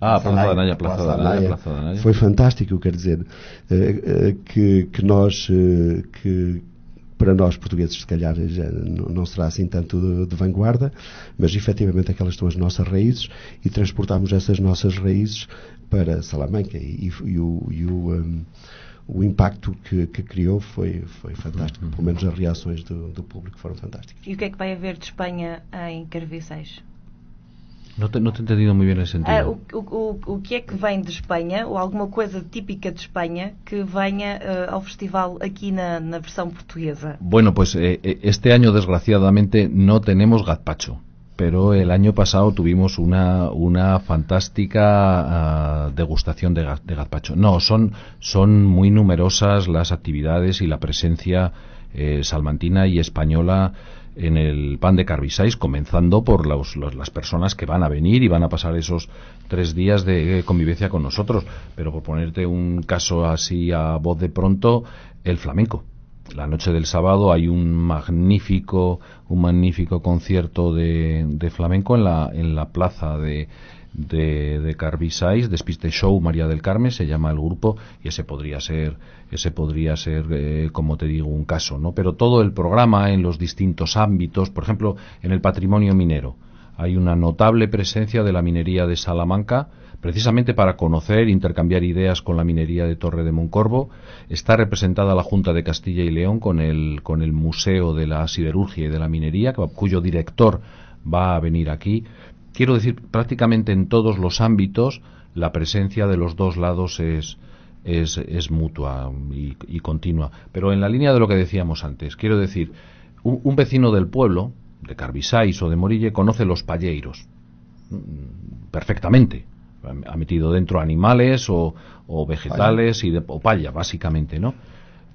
Ah, a Praça da Aranha, Praça da Aranha, Foi fantástico, quer dizer, eh, eh, que, que nós, eh, que, para nós portugueses, se calhar já não será assim tanto de, de, vanguarda, mas efetivamente aquelas são as nossas raízes e transportámos essas nossas raízes para Salamanca e, e, e o. E o um, o impacto que, que, criou foi, foi fantástico. Pelo menos as reações do, do, público foram fantásticas. E o que é que vai haver de Espanha em Carviceis? No te, he entendido muy bien el ah, sentido. ¿Qué o, que viene que vem de España o alguma coisa típica de España que venha eh, al festival aquí na, na versión portuguesa? Bueno, pues eh, eh, este año desgraciadamente no tenemos gazpacho. Pero el año pasado tuvimos una, fantástica ah, degustación de, gazpacho. No, son, muy numerosas las actividades y la presencia salmantina y española en el pan de carbisáis, comenzando por las personas que van a venir y van a pasar esos tres días de eh, convivencia con nosotros. Pero por ponerte un caso así a voz de pronto, el flamenco. La noche del sábado hay un magnífico, un magnífico concierto de, de flamenco en la, en la plaza de de, de Carbisais, Despiste Show María del Carmen, se llama el grupo, y ese podría ser, ese podría ser eh, como te digo, un caso, ¿no? Pero todo el programa en los distintos ámbitos, por ejemplo, en el patrimonio minero. Hay una notable presencia de la minería de Salamanca, precisamente para conocer, intercambiar ideas con la minería de Torre de Moncorvo. Está representada la Junta de Castilla y León con el, con el Museo de la Siderurgia y de la Minería, cuyo director va a venir aquí quiero decir, prácticamente en todos los ámbitos la presencia de los dos lados es, es, mutua y, continua. Pero en la línea de lo que decíamos antes, quiero decir, un, vecino del pueblo, de Carbisáis o de Morille, conoce los palleiros mm, perfectamente. Ha metido dentro animales o, o vegetales y de, o palla, básicamente, ¿no?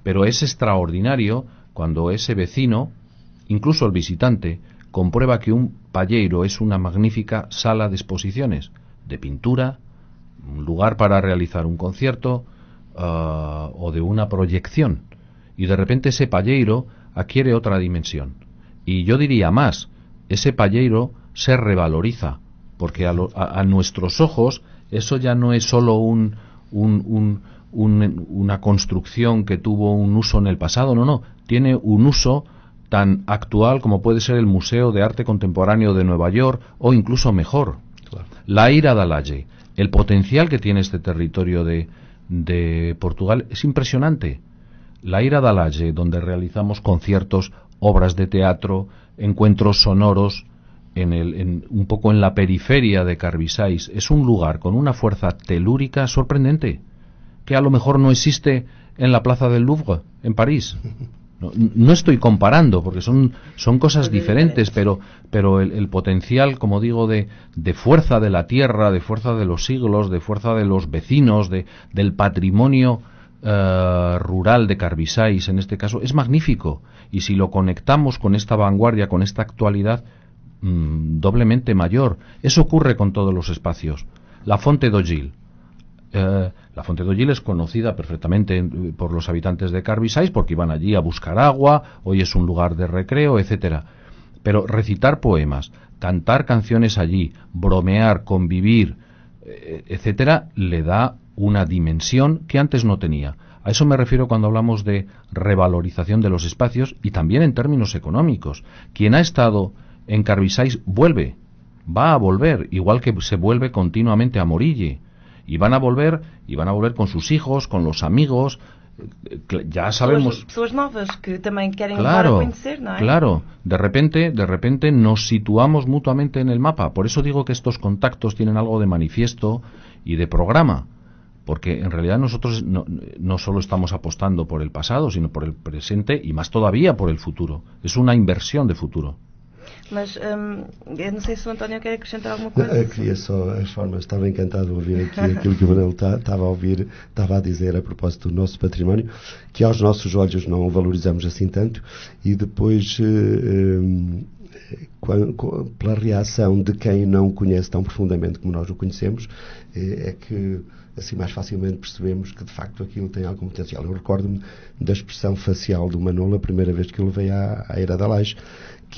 Pero es extraordinario cuando ese vecino, incluso el visitante, comprueba que un palleiro es una magnífica sala de exposiciones, de pintura, un lugar para realizar un concierto ah, o de una proyección. Y de repente ese palleiro adquiere otra dimensión. Y yo diría más, ese palleiro se revaloriza, porque a, nuestros ojos eso ya no es solo una construcción que tuvo un uso en el pasado, no, no, tiene un uso tan actual como puede ser el Museo de Arte Contemporáneo de Nueva York o incluso mejor, la Ira Dalalle. El potencial que tiene este territorio de, de Portugal es impresionante. La Ira Dalalle, donde realizamos conciertos, obras de teatro, encuentros sonoros, en el, en, un poco en la periferia de Carvisais, es un lugar con una fuerza telúrica sorprendente, que a lo mejor no existe en la Plaza del Louvre, en París. No, estoy comparando, porque son, son cosas diferentes, pero, pero el, potencial, como digo, de, fuerza de la tierra, de fuerza de los siglos, de fuerza de los vecinos, de, del patrimonio eh, rural de Carbisais, en este caso, es magnífico. Y si lo conectamos con esta vanguardia, con esta actualidad, mm, doblemente mayor. Eso ocurre con todos los espacios. La Fonte d'Ogil, eh, la Fuente de Ollil es conocida perfectamente eh, por los habitantes de Carbisais porque iban allí a buscar agua, hoy es un lugar de recreo, etcétera. Pero recitar poemas, cantar canciones allí, bromear, convivir, eh, etcétera, le da una dimensión que antes no tenía. A eso me refiero cuando hablamos de revalorización de los espacios y también en términos económicos. Quien ha estado en Carbisais vuelve, va a volver, igual que se vuelve continuamente a Morille y van a volver y van a volver con sus hijos, con los amigos, eh, ya sabemos que también quieren claro, conocer, ¿no? Claro, de repente, de repente nos situamos mutuamente en el mapa, por eso digo que estos contactos tienen algo de manifiesto y de programa, porque en realidad nosotros no solo estamos apostando por el pasado, sino por el presente y más todavía por el futuro. Es una inversión de futuro. Mas hum, eu não sei se o António quer acrescentar alguma coisa. Não, eu queria só as formas. Estava encantado de ouvir aqui aquilo que o Manuel estava tá, a ouvir, estava a dizer a propósito do nosso património, que aos nossos olhos não o valorizamos assim tanto e depois. Hum, pela reação de quem não conhece tão profundamente como nós o conhecemos, eh, é que assim mais facilmente percebemos que de facto aquilo tem algum potencial. Eu recordo-me da expressão facial do Manolo a primeira vez que ele levei à, à Era da Laje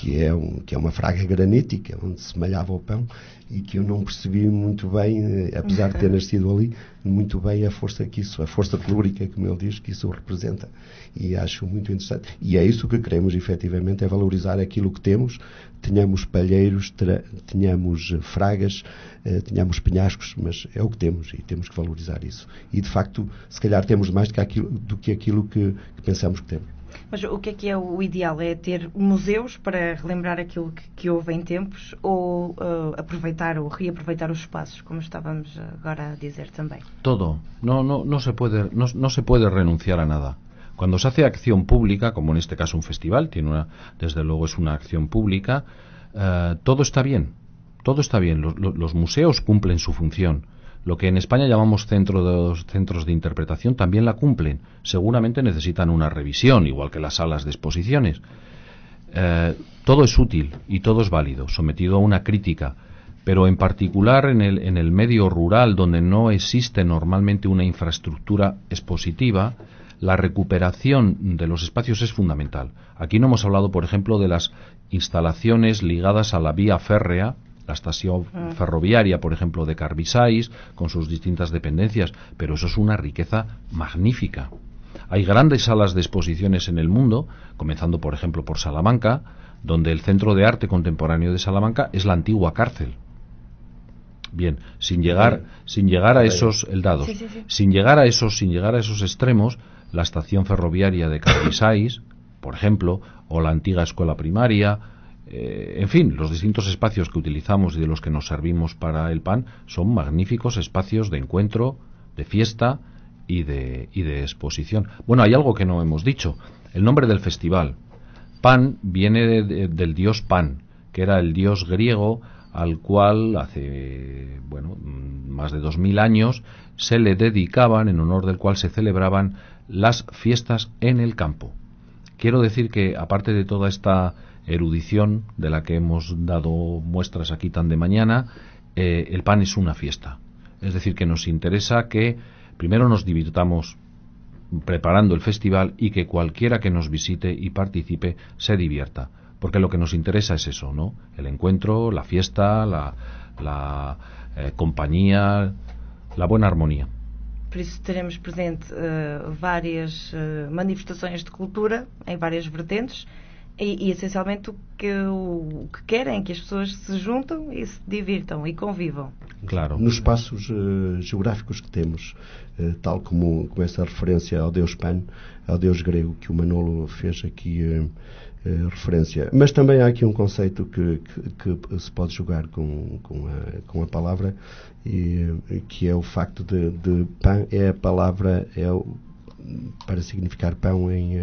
que é, um, que é uma fraga granítica, onde se malhava o pão, e que eu não percebi muito bem, eh, apesar de ter nascido ali, muito bem a força que isso, a força calórica, como ele diz, que isso representa. E acho muito interessante. E é isso que queremos, efetivamente, é valorizar aquilo que temos. Tenhamos palheiros, tenhamos fragas, tínhamos eh, tenhamos penhascos, mas é o que temos e temos que valorizar isso. E, de facto, se calhar temos mais do que aquilo, do que, aquilo que, que pensamos que temos. Mas o que lo ideal? É ter museus para relembrar aquilo que, hubo en em tiempos o ou eh, aproveitar ou reaproveitar os espaços, como estábamos ahora a decir también? Todo. No, se puede, renunciar a nada. Cuando se hace acción pública, como en este caso un festival, tiene una, desde luego es una acción pública, eh, todo está bien. Todo está bien. los museos cumplen su función lo que en España llamamos centros de interpretación también la cumplen. Seguramente necesitan una revisión, igual que las salas de exposiciones. Eh, todo es útil y todo es válido, sometido a una crítica, pero en particular en el medio rural, donde no existe normalmente una infraestructura expositiva, la recuperación de los espacios es fundamental. Aquí no hemos hablado, por ejemplo, de las instalaciones ligadas a la vía férrea la estación ferroviaria, por ejemplo, de Carbisais, con sus distintas dependencias, pero eso es una riqueza magnífica. Hay grandes salas de exposiciones en el mundo, comenzando, por ejemplo, por Salamanca, donde el Centro de Arte Contemporáneo de Salamanca es la antigua cárcel. Bien, sin llegar, sin llegar a esos sin llegar a esos, sin llegar a esos extremos, la estación ferroviaria de Carbisais, por ejemplo, o la antigua escuela primaria, eh, en fin, los distintos espacios que utilizamos y de los que nos servimos para el pan son magníficos espacios de encuentro, de fiesta y de, exposición. Bueno, hay algo que no hemos dicho. El nombre del festival. Pan viene del dios Pan, que era el dios griego al cual hace bueno mm, más de dos mil años se le dedicaban en honor del cual se celebraban las fiestas en el campo. Quiero decir que aparte de toda esta erudición de la que hemos dado muestras aquí tan de mañana, eh, el pan es una fiesta. Es decir, que nos interesa que primero nos divirtamos preparando el festival y que cualquiera que nos visite y participe se divierta. Porque lo que nos interesa es eso, ¿no? El encuentro, la fiesta, la, eh, compañía, la buena armonía. Por eso tenemos presente eh, varias manifestaciones de cultura en em varias vertentes E, e, essencialmente o que, o, que querem é que as pessoas se juntam e se divirtam e convivam. Claro. Nos espaços uh, geográficos que temos, uh, tal como com essa referência ao Deus Pan, ao Deus grego que o Manolo fez aqui uh, referência. Mas também há aqui um conceito que, que, que se pode jogar com, com, a, com a palavra, e, que é o facto de, de pan é a palavra é o, para significar pão em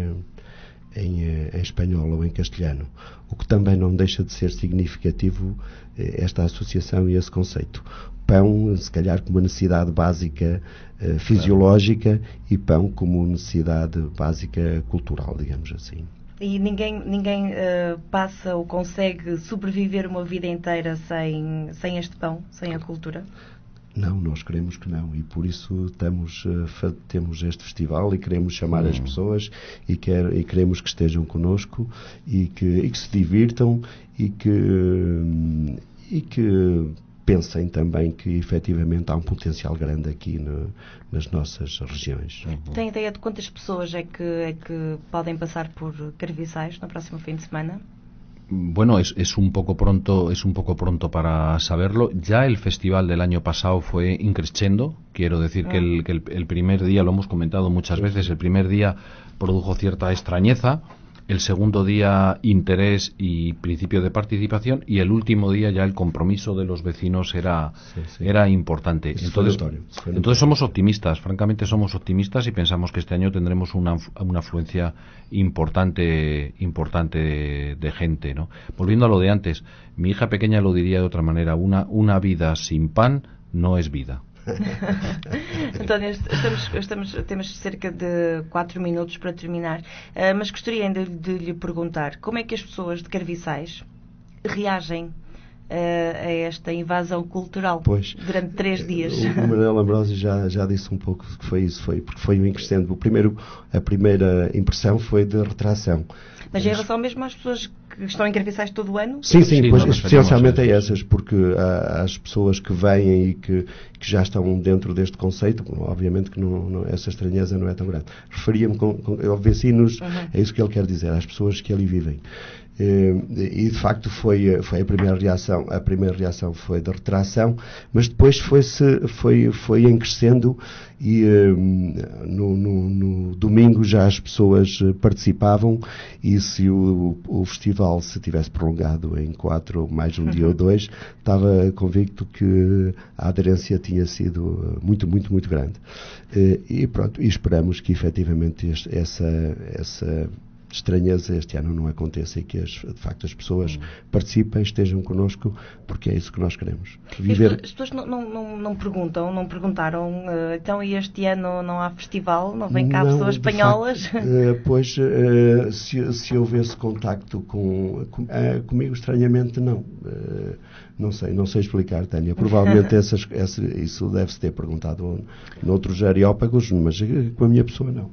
em, eh, em espanhol ou em castelhano, o que também não deixa de ser significativo eh, esta associação e esse conceito. Pão, se calhar, como necessidade básica eh, fisiológica e pão como necessidade básica cultural, digamos assim. E ninguém, ninguém uh, passa ou consegue sobreviver uma vida inteira sem, sem este pão, sem a cultura? Não, nós queremos que não e por isso estamos, eh, temos este festival e queremos chamar hum. as pessoas e, quer, e, queremos que estejam connosco e que, e que se divirtam e que, hum, e que pensem também que efetivamente há um potencial grande aqui no, nas nossas regiões. Uhum. Tem ideia de quantas pessoas é que, é que podem passar por Carviçais no próximo fim de semana? Bueno, es, un poco pronto, es un poco pronto para saberlo. Ya el festival del año pasado fue increciendo. Quiero decir que, ah. el, primer día, lo hemos comentado muchas veces, el primer día produjo cierta extrañeza el segundo día interés y principio de participación y el último día ya el compromiso de los vecinos era, era importante. entonces, somos optimistas, francamente somos optimistas y pensamos que este año tendremos una, una afluencia importante, importante de gente. ¿no? Volviendo a lo de antes, mi hija pequeña lo diría de otra manera, una, una vida sin pan no es vida. António, estamos, estamos, temos cerca de 4 minutos para terminar, ah, mas gostaria ainda de lhe perguntar como é que as pessoas de Carviçais reagem a esta invasão cultural pois, durante três dias. O Manuel Ambrosio já, já disse um pouco que foi isso, foi porque foi um crescendo. O primeiro, a primeira impressão foi de retração. Mas em relação mesmo às pessoas que estão em carviçais todo o ano? Sim, sim, pois, especialmente a é essas, porque as pessoas que vêm e que, que já estão dentro deste conceito, obviamente que não, não, essa estranheza não é tão grande. Referia-me, com, com, eu venci-nos, uhum. é isso que ele quer dizer, às pessoas que ali vivem. Eh, e de facto foi, eh, foi a primeira reação a primeira reação foi de retração mas depois foi se foi foi em crescendo e eh, no, no, no, domingo já as pessoas participavam e se o, o festival se tivesse prolongado em quatro mais um dia ou uhum. dois estava convicto que a aderência tinha sido muito muito muito grande e pronto e esperamos que efetivamente este, essa essa estranheza este ano não aconteça e que as, de facto as pessoas hum. participem, estejam connosco, porque é isso que nós queremos. Viver... As pessoas não, não, não perguntam, não perguntaram, eh, então e este ano não há festival, não vem cá não, pessoas espanholas? Facto, eh, pois, eh, se, se houvesse contacto com, com, comigo, estranhamente não. No sé no sé explicar, Tania. Probablemente eso debe ser preguntado en otros perguntado areópagos, mas con mi persona no.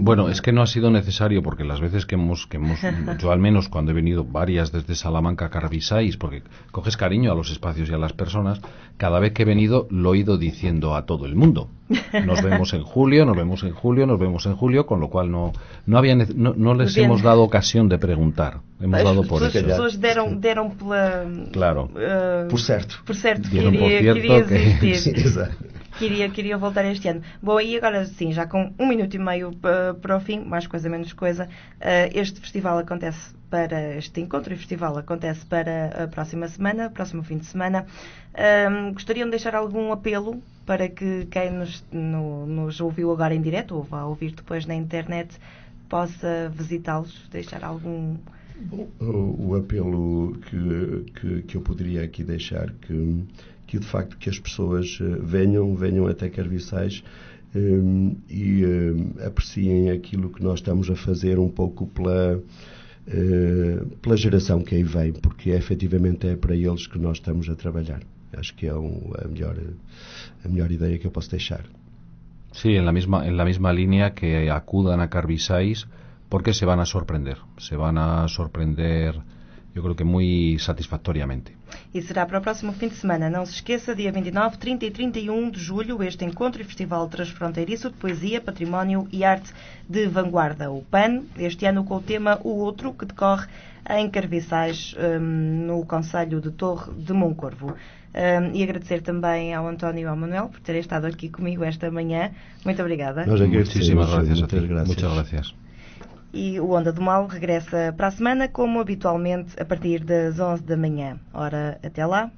Bueno, es que no ha sido necesario porque las veces que hemos, yo al menos cuando he venido varias desde Salamanca a porque coges cariño a los espacios y a las personas, cada vez que he venido lo he ido diciendo a todo el mundo. Nos vemos en julio, nos vemos en julio, nos vemos en julio, con lo cual no, no, les hemos dado ocasión de preguntar. Hemos pues, dado por eso. Pues, pues claro. Eh, por Dieron, por cierto, que, queria, queria voltar este ano. Bom, e agora sim, já com um minuto e meio uh, para o fim, mais coisa, menos coisa, uh, este festival acontece para este encontro e festival acontece para a próxima semana, próximo fim de semana. Um, gostariam de deixar algum apelo para que quem nos, no, nos ouviu agora em direto ou vá ouvir depois na internet possa visitá-los, deixar algum. Bom, o, o apelo que, que, que, eu poderia aqui deixar que, que de facto que as pessoas eh, venham, venham até Carviçais um, eh, e um, eh, apreciem aquilo que nós estamos a fazer um pouco pela, uh, pela geração que aí vem, porque efetivamente é para eles que nós estamos a trabalhar. Acho que é um, a, melhor, a melhor ideia que eu posso deixar. Sí, en la misma, en la misma línea que acudan a Carvisais porque se van a sorprender. Se van a sorprender eu creio que muito satisfatoriamente. E será para o próximo fim de semana. Não se esqueça, dia 29, 30 e 31 de julho, este encontro e festival transfronteiriço de poesia, património e arte de vanguarda, o PAN, este ano com o tema O Outro, que decorre em Carviçais, hum, no Conselho de Torre de Moncorvo. Hum, e agradecer também ao António e ao Manuel por terem estado aqui comigo esta manhã. Muito obrigada. Nós é agradecemos. Muitas graças. Muitas graças. E o Onda do Mal regressa para a semana, como habitualmente, a partir das 11 da manhã. Ora, até lá.